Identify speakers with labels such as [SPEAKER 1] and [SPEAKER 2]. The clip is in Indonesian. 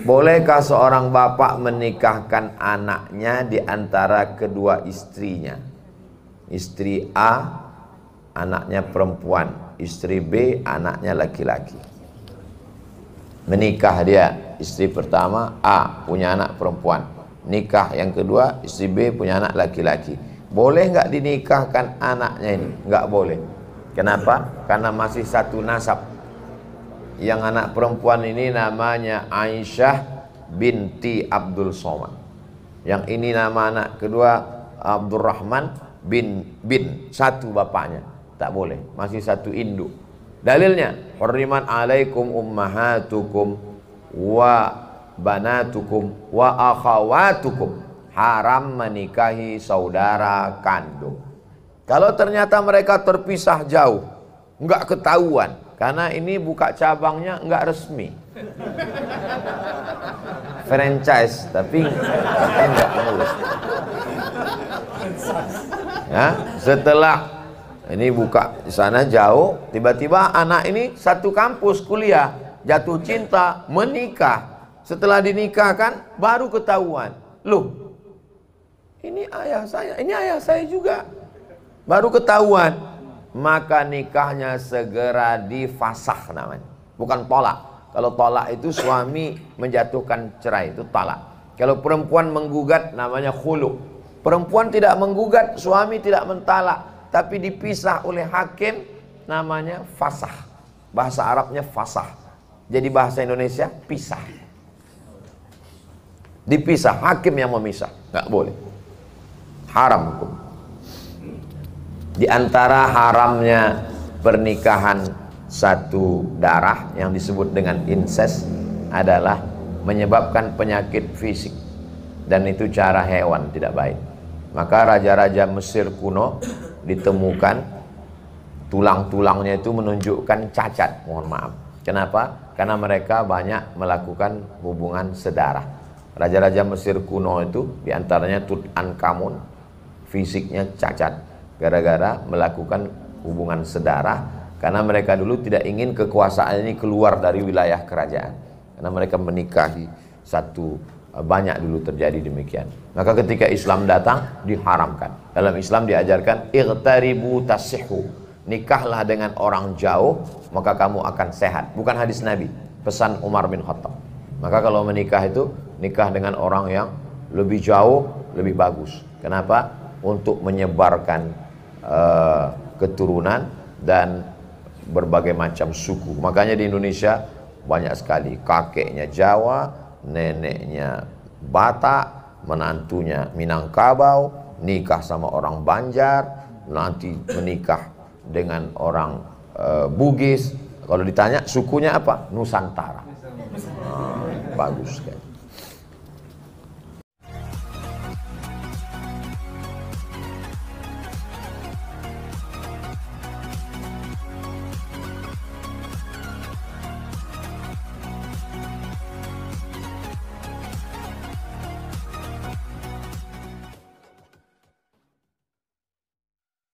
[SPEAKER 1] Bolehkah seorang bapak menikahkan anaknya di antara kedua istrinya? Istri A, anaknya perempuan. Istri B, anaknya laki-laki. Menikah dia, istri pertama A, punya anak perempuan. Nikah yang kedua, istri B punya anak laki-laki. Boleh nggak dinikahkan anaknya ini? Nggak boleh. Kenapa? Karena masih satu nasab yang anak perempuan ini namanya Aisyah binti Abdul Somad. Yang ini nama anak kedua Abdurrahman bin bin satu bapaknya. Tak boleh, masih satu induk. Dalilnya, hurriman alaikum ummahatukum wa banatukum wa akhawatukum. Haram menikahi saudara kandung. Kalau ternyata mereka terpisah jauh, nggak ketahuan karena ini buka cabangnya nggak resmi franchise tapi nggak mulus ya setelah ini buka di sana jauh tiba-tiba anak ini satu kampus kuliah jatuh cinta menikah setelah dinikahkan baru ketahuan loh ini ayah saya ini ayah saya juga baru ketahuan maka nikahnya segera difasah namanya. Bukan tolak. Kalau tolak itu suami menjatuhkan cerai itu talak. Kalau perempuan menggugat namanya khulu. Perempuan tidak menggugat, suami tidak mentalak, tapi dipisah oleh hakim namanya fasah. Bahasa Arabnya fasah. Jadi bahasa Indonesia pisah. Dipisah, hakim yang memisah. Nggak boleh. Haram hukum. Di antara haramnya pernikahan satu darah yang disebut dengan incest adalah menyebabkan penyakit fisik dan itu cara hewan tidak baik. Maka raja-raja Mesir kuno ditemukan tulang-tulangnya itu menunjukkan cacat, mohon maaf. Kenapa? Karena mereka banyak melakukan hubungan sedarah. Raja-raja Mesir kuno itu diantaranya Tutankhamun, fisiknya cacat, gara-gara melakukan hubungan sedarah karena mereka dulu tidak ingin kekuasaan ini keluar dari wilayah kerajaan karena mereka menikahi satu e, banyak dulu terjadi demikian. Maka ketika Islam datang diharamkan. Dalam Islam diajarkan irtaribu tasihu. Nikahlah dengan orang jauh maka kamu akan sehat. Bukan hadis Nabi, pesan Umar bin Khattab. Maka kalau menikah itu nikah dengan orang yang lebih jauh lebih bagus. Kenapa? Untuk menyebarkan Eh, keturunan dan berbagai macam suku. Makanya di Indonesia banyak sekali kakeknya Jawa, neneknya Batak, menantunya Minangkabau, nikah sama orang Banjar, nanti menikah dengan orang uh, Bugis. Kalau ditanya sukunya apa? Nusantara. Ah, bagus kan.